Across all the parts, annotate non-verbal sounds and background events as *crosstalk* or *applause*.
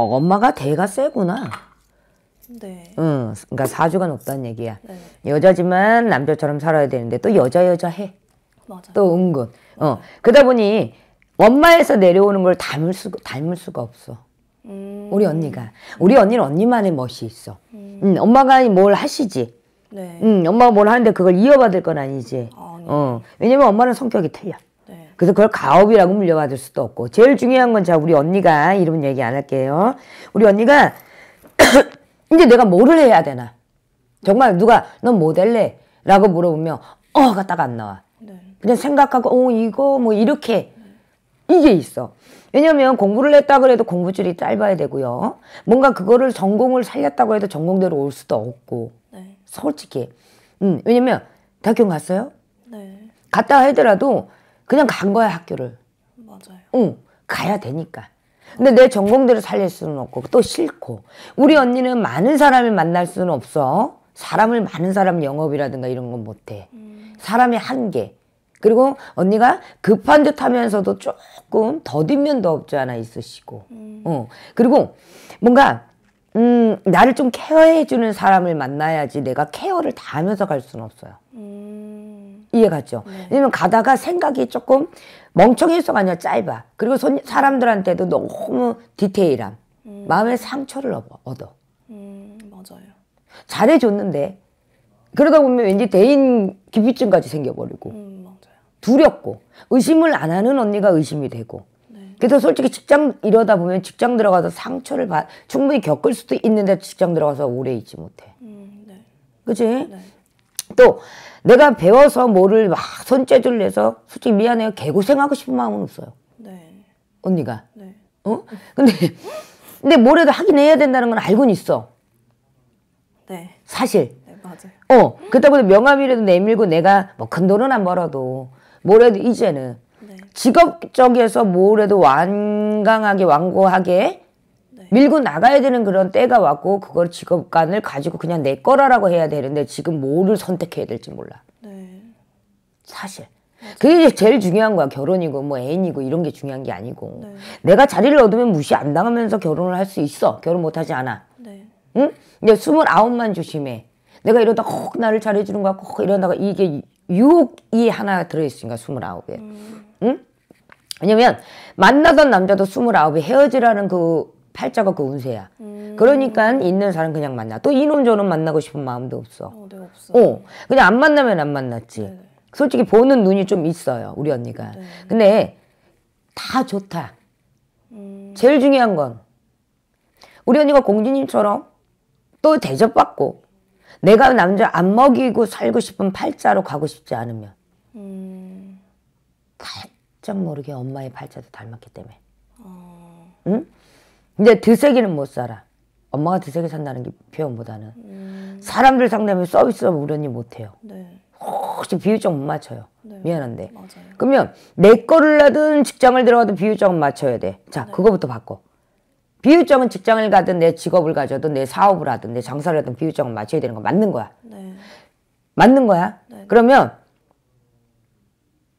어, 엄마가 대가 세구나. 네. 응, 그러니까 사주가 높다는 얘기야. 네. 여자지만 남자처럼 살아야 되는데 또 여자 여자 해. 맞아. 또 은근. 맞아 어, 그러다 보니 엄마에서 내려오는 걸 닮을 수 닮을 수가 없어. 음. 우리 언니가 우리 언니는 언니만의 멋이 있어. 음. 응, 음, 엄마가 뭘 하시지. 네. 응, 음, 엄마가 뭘 하는데 그걸 이어받을 건 아니지. 아, 네. 어, 왜냐면 엄마는 성격이 틀려. 그래서 그걸 가업이라고 물려받을 수도 없고 제일 중요한 건 자 우리 언니가 이름은 얘기 안 할게요. 우리 언니가 *clears throat* 이제 내가 뭐를 해야 되나? 정말 누가 넌 모델래? 라고 물어보면 어가 딱 안 나와. 네. 그냥 생각하고 어 이거 뭐 이렇게 이게 있어. 왜냐면 공부를 했다 그래도 공부줄이 짧아야 되고요. 뭔가 그거를 전공을 살렸다고 해도 전공대로 올 수도 없고. 네. 솔직히. 음, 왜냐면 대학교 갔어요? 네. 갔다 하더라도 그냥 간 거야 학교를. 맞아요. 응 가야 되니까. 근데 내 전공대로 살릴 수는 없고 또 싫고 우리 언니는 많은 사람을 만날 수는 없어. 사람을 많은 사람 영업이라든가 이런 건 못해. 음. 사람의 한계. 그리고 언니가 급한 듯 하면서도 조금 더딘 면도 없지 않아 있으시고. 음. 어. 그리고 뭔가 음, 나를 좀 케어해주는 사람을 만나야지 내가 케어를 다 하면서 갈 수는 없어요. 음. 이해가죠 네. 왜냐면 가다가 생각이 조금 멍청해서가 아니라 짧아. 그리고 손, 사람들한테도 너무 디테일함. 음. 마음에 상처를 얻어. 음, 맞아요. 잘해줬는데. 그러다 보면 왠지 대인 기피증까지 생겨버리고. 음, 맞아요. 두렵고. 의심을 안 하는 언니가 의심이 되고. 네. 그래서 솔직히 직장 이러다 보면 직장 들어가서 상처를 받, 충분히 겪을 수도 있는데 직장 들어가서 오래 있지 못해. 음, 네. 그지? 네. 또 내가 배워서 뭐를 막 손재주를 내서 솔직히 미안해요. 개고생하고 싶은 마음은 없어요. 네. 언니가. 네. 어? 근데 근데 뭐래도 하긴 해야 된다는 건 알고는 있어. 네. 사실. 네, 맞아요. 어. 그렇다고 명함이라도 내밀고 내가 뭐큰 돈은 안 벌어도 뭐래도 이제는 네. 직업 쪽에서 뭐래도 완강하게 완고하게 밀고 나가야 되는 그런 때가 왔고 그걸 직업관을 가지고 그냥 내 거라라고 해야 되는데 지금 뭐를 선택해야 될지 몰라. 네. 사실. 그게 제일 중요한 거야. 결혼이고 뭐 애인이고 이런 게 중요한 게 아니고. 네. 내가 자리를 얻으면 무시 안 당하면서 결혼을 할 수 있어. 결혼 못 하지 않아. 네. 응? 근데 스물만 조심해. 내가 이러다 혹 나를 잘해주는 것 같고 이러다가 이게 유혹이 하나 들어있으니까 스물에 음. 응? 왜냐면 만나던 남자도 스물에 헤어지라는 그 팔자가 그 운세야. 음. 그러니까 있는 사람 그냥 만나. 또 이놈 저놈 만나고 싶은 마음도 없어. 어, 네, 없어. 어, 그냥 안 만나면 안 만났지. 네 솔직히 보는 눈이 좀 있어요, 우리 언니가. 네. 근데 다 좋다. 음. 제일 중요한 건 우리 언니가 공주님처럼 또 대접받고 내가 남자 안 먹이고 살고 싶은 팔자로 가고 싶지 않으면 음. 살짝 모르게 엄마의 팔자도 닮았기 때문에. 어. 응? 근데 드세기는 못 살아. 엄마가 드세게 산다는 게 표현보다는 음. 사람들 상대하면 서비스업 우리 니 못해요. 네. 혹시 비율적 못 맞춰요. 네. 미안한데. 맞아요. 그러면 내 거를 하든 직장을 들어가든 비율적은 맞춰야 돼. 자 네. 그거부터 바꿔. 비율적은 직장을 가든 내 직업을 가져든 내 사업을 하든 내 장사를 하든 비율적은 맞춰야 되는 거 맞는 거야. 네. 맞는 거야. 네. 그러면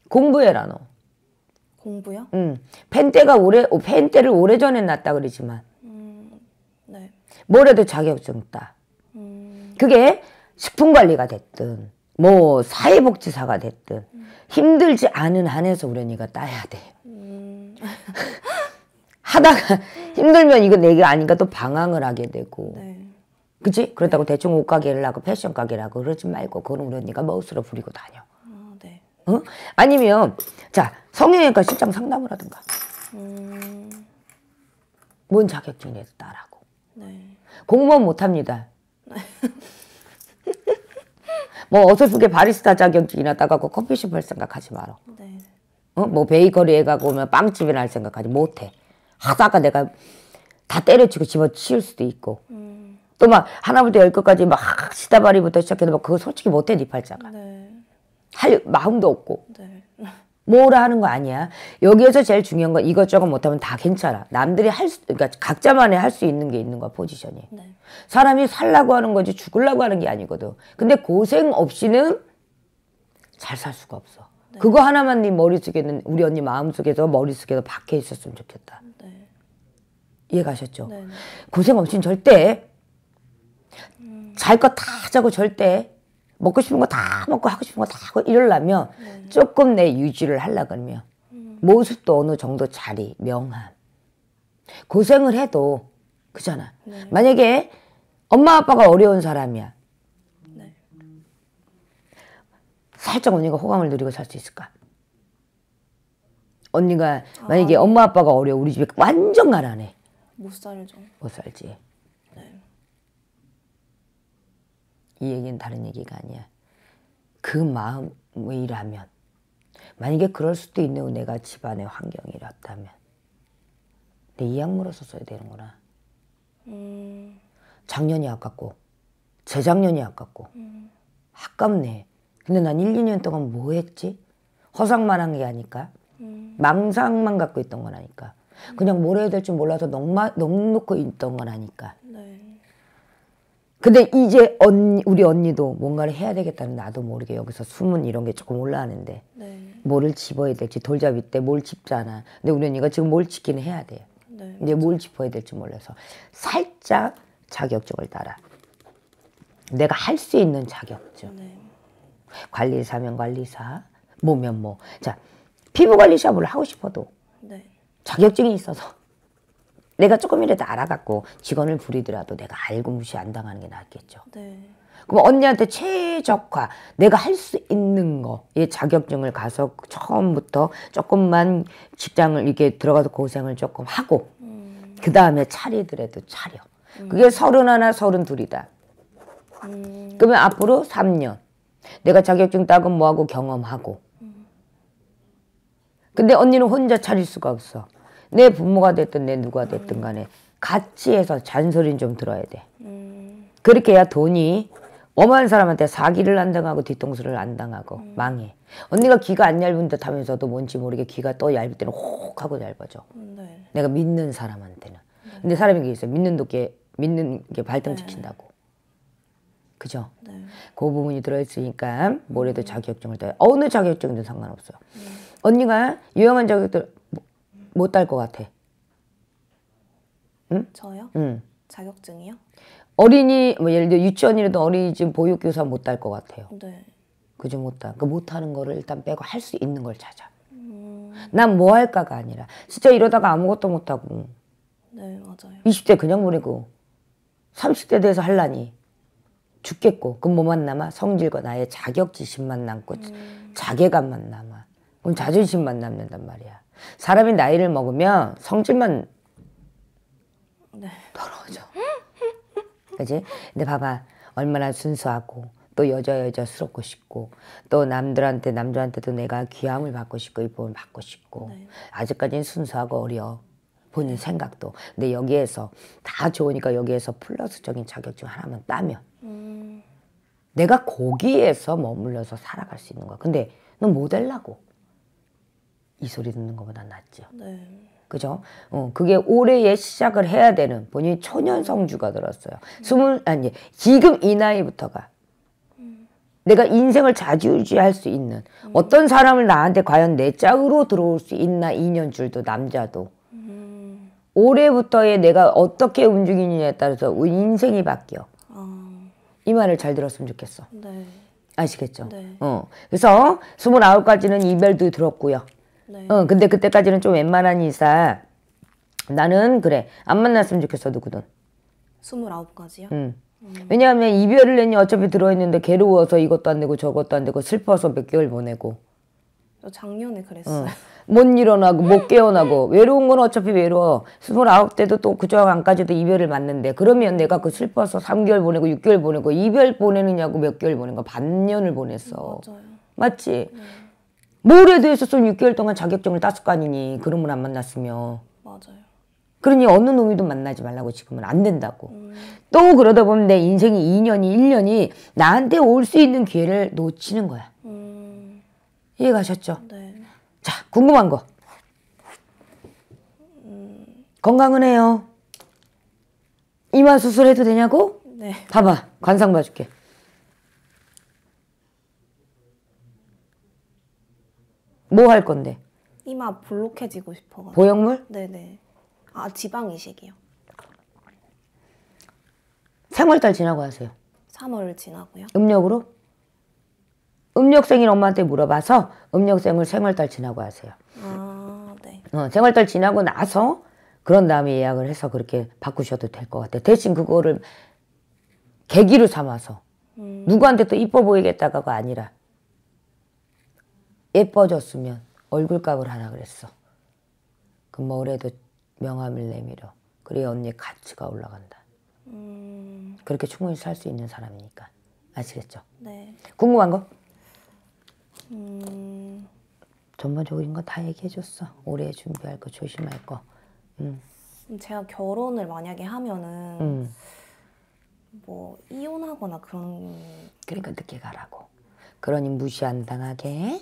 공부해라 너. 공부요? 음. 펜대가 오래 펜대를 오래 전에 났다 그러지만. 음, 네. 뭐라도 자격증 따. 음. 그게 식품 관리가 됐든 뭐 사회복지사가 됐든 음. 힘들지 않은 한에서 우리가 따야 돼. 음. *laughs* *laughs* 하다가 힘들면 이거 내게 아닌가 또 방황을 하게 되고. 네. 그치? 그렇다고 네. 대충 옷 가게를 하고 패션 가게를 하고 그러지 말고 그건 우리 니가 멋으로 부리고 다녀. 어? 아니면 자 성형외과 실장 상담을 하든가. 음... 뭔 자격증이라도 따라고. 네. 공무원 못합니다. 네. 뭐 어설프게 바리스타 자격증이나 따가고 커피숍 할 생각하지 마라. 네. 어? 뭐 베이커리에 가고 면 빵집이나 할 생각하지 못해. 하다가 내가 다 때려치고 집어치울 수도 있고. 음... 또막 하나부터 열 끝까지 막 시다바리부터 시작해서 막 그거 솔직히 못해 네 팔자가. 네. 할 마음도 없고. 네. 뭐라 하는 거 아니야. 여기에서 제일 중요한 건 이것저것 못하면 다 괜찮아. 남들이 할 수, 그러니까 각자만의 할 수 있는 게 있는 거야, 포지션이. 네. 사람이 살라고 하는 거지 죽을라고 하는 게 아니거든. 근데 고생 없이는 잘 살 수가 없어. 네. 그거 하나만 네 머릿속에는 우리 언니 마음속에서 머릿속에서 박혀 있었으면 좋겠다. 네. 이해가셨죠? 네, 네. 고생 없이는 절대 음... 잘거 다 자고 절대 먹고 싶은 거 다 먹고 하고 싶은 거 다 하고 이럴라면 네. 조금 내 유지를 하려 그러면 음. 모습도 어느 정도 자리 명함 고생을 해도 그잖아 네. 만약에 엄마 아빠가 어려운 사람이야 네. 살짝 언니가 호감을 누리고 살 수 있을까 언니가 아, 만약에 네. 엄마 아빠가 어려워 우리 집에 완전 가난해 못 살죠 못 살지 이 얘기는 다른 얘기가 아니야. 그 마음이라면 만약에 그럴 수도 있는 네 내가 집안의 환경이었다면 내 이악물어서 써야 되는구나. 음. 작년이 아깝고 재작년이 아깝고 음. 아깝네. 근데 난 1, 2년 동안 뭐 했지? 허상만 한 게 아니까 음. 네. 망상만 갖고 있던 건 아니까 그냥 뭘 해야 될지 몰라서 넉넉 놓고 있던 건 아니까 네. 근데 이제 언니, 우리 언니도 뭔가를 해야 되겠다는 나도 모르게 여기서 숨은 이런 게 조금 올라왔는데 네. 뭐를 집어야 될지 돌잡이 때 뭘 집잖아. 근데 우리 언니가 지금 뭘 집긴 해야 돼요. 네, 이제 뭘 짚어야 될지 몰라서 살짝 자격증을 따라. 내가 할 수 있는 자격증. 네. 관리사면 관리사, 뭐면 뭐. 자, 피부관리샵을 하고 싶어도 네. 자격증이 있어서 내가 조금이라도 알아갖고 직원을 부리더라도 내가 알고 무시 안 당하는 게 낫겠죠. 네. 그럼 언니한테 최적화, 내가 할 수 있는 거의 자격증을 가서 처음부터 조금만 직장을 이렇게 들어가서 고생을 조금 하고 음. 그 다음에 차리더라도 차려. 음. 그게 서른 하나, 서른 둘이다. 음. 그러면 앞으로 3년 내가 자격증 따고 뭐하고 경험하고 음. 근데 언니는 혼자 차릴 수가 없어. 내 부모가 됐든 내 누가 됐든 간에 같이 해서 잔소리는 좀 들어야 돼. 음. 그렇게 해야 돈이 엄한 사람한테 사기를 안 당하고 뒤통수를 안 당하고 음. 망해. 언니가 귀가 안 얇은 듯 하면서도 뭔지 모르게 귀가 또 얇을 때는 혹 하고 얇아져. 네. 내가 믿는 사람한테는. 네. 근데 사람이 있어 믿는 도 믿는 게 발등 네. 지킨다고. 네. 그죠? 네. 그 부분이 들어있으니까 뭐래도 자격증을 따요. 어느 자격증이든 상관없어요. 음. 언니가 유용한 자격증 못딸것 같아? 응? 저요? 응. 자격증이요? 어린이 뭐 예를 들어 유치원이라도 어린이집 보육교사 못 딸 것 같아요. 네. 그지 못다. 그 못하는 거를 일단 빼고 할 수 있는 걸 찾아. 음... 난뭐 할까가 아니라 진짜 이러다가 아무것도 못하고. 네 맞아요. 20대 그냥 보내고 30대 돼서 할라니 죽겠고 그럼 뭐만 남아? 성질과 나의 자격지심만 남고 음... 자괴감만 남아. 그럼 자존심만 남는단 말이야. 사람이 나이를 먹으면 성질만 떨어져 네. 그지? 근데 봐봐. 얼마나 순수하고 또 여자 여자스럽고 싶고 또 남들한테 남자한테도 내가 귀함을 받고 싶고 이쁨을 받고 싶고 네. 아직까지는 순수하고 어려 본인 네. 생각도 근데 여기에서 다 좋으니까 여기에서 플러스적인 자격증 하나만 따면 음. 내가 거기에서 머물러서 살아갈 수 있는 거야 근데 넌 모델라고 뭐이 소리 듣는 것보다 낫죠. 네. 그죠? 어, 그게 올해에 시작을 해야 되는 본인이 초년 성주가 들었어요. 음. 스물 아니 지금 이 나이부터가 음. 내가 인생을 좌지우지할 수 있는 음. 어떤 사람을 나한테 과연 내 짝으로 들어올 수 있나 2년줄도 남자도 음. 올해부터의 내가 어떻게 움직이느냐에 따라서 인생이 바뀌어. 어. 이 말을 잘 들었으면 좋겠어. 네. 아시겠죠? 네. 어. 그래서 2 9까지는 이별도 들었고요. 네. 어, 근데 그때까지는 좀 웬만한 이사 나는 그래 안 만났으면 좋겠어 누구든. 29까지요? 응. 음. 왜냐하면 이별을 했니 어차피 들어있는데 괴로워서 이것도 안 되고 저것도 안 되고 슬퍼서 몇 개월 보내고. 저 작년에 그랬어요. 못 일어나고 못 깨어나고 *laughs* 외로운 건 어차피 외로워. 스물아홉 때도 또 그저 안까지도 이별을 맞는데 그러면 내가 그 슬퍼서 삼개월 보내고 육개월 보내고 이별 보내느냐고 몇 개월 보낸 거 반년을 보냈어. 맞아요. 맞지? 네. 뭐래 대해서 쏠 6개월 동안 자격증을 땄을 거 아니니 그런 분 안 만났으며 맞아요. 그러니 어느 놈이든 만나지 말라고 지금은 안 된다고. 음. 또 그러다 보면 내 인생이 2년이 1년이 나한테 올 수 있는 기회를 놓치는 거야. 음. 이해가셨죠? 네. 자 궁금한 거. 건강은 해요. 이마 수술해도 되냐고? 네. 봐봐 관상 봐줄게. 뭐할 건데? 이마 볼록해지고 싶어가지고. 보형물? 네네. 아 지방 이식이요. 3월달 지나고 하세요. 3월 지나고요. 음력으로? 음력생인 엄마한테 물어봐서 음력생을 생월달 지나고 하세요. 아, 네. 어, 생월달 지나고 나서 그런 다음에 예약을 해서 그렇게 바꾸셔도 될 것 같아요. 대신 그거를 계기로 삼아서 음. 누구한테 또 이뻐 보이겠다가가 아니라 예뻐졌으면 얼굴값을 하라 그랬어. 그 뭐래도 명함을 내밀어. 그래야 언니 가치가 올라간다. 음... 그렇게 충분히 살 수 있는 사람이니까. 아시겠죠? 네. 궁금한 거? 음... 전반적인 거 다 얘기해줬어. 올해 준비할 거, 조심할 거. 음. 음. 제가 결혼을 만약에 하면은 음. 뭐 이혼하거나 그런 그러니까 늦게 가라고. 그러니 무시 안 당하게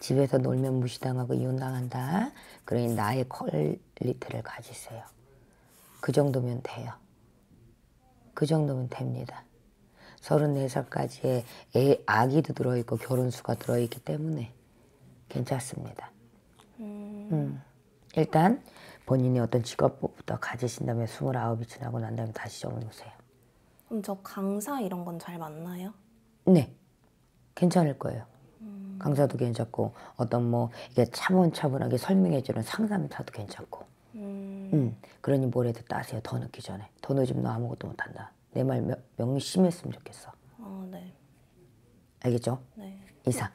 집에서 놀면 무시당하고 이혼당한다. 그러니 나의 퀄리티를 가지세요. 그 정도면 돼요. 그 정도면 됩니다. 34살까지의 애, 아기도 들어있고 결혼수가 들어있기 때문에 괜찮습니다. 음. 음. 일단 본인이 어떤 직업부터 가지신 다음에 29이 지나고 난 다음에 다시 적으세요 그럼 저 강사 이런 건 잘 맞나요? 네. 괜찮을 거예요. 강사도 괜찮고 어떤 뭐 이게 차분차분하게 설명해주는 상담사도 괜찮고 음. 음. 그러니 뭐래도 따세요 더 늦기 전에 더 늦으면 너 아무것도 못한다 내 말 명심했으면 좋겠어 어, 네. 알겠죠? 네. 이상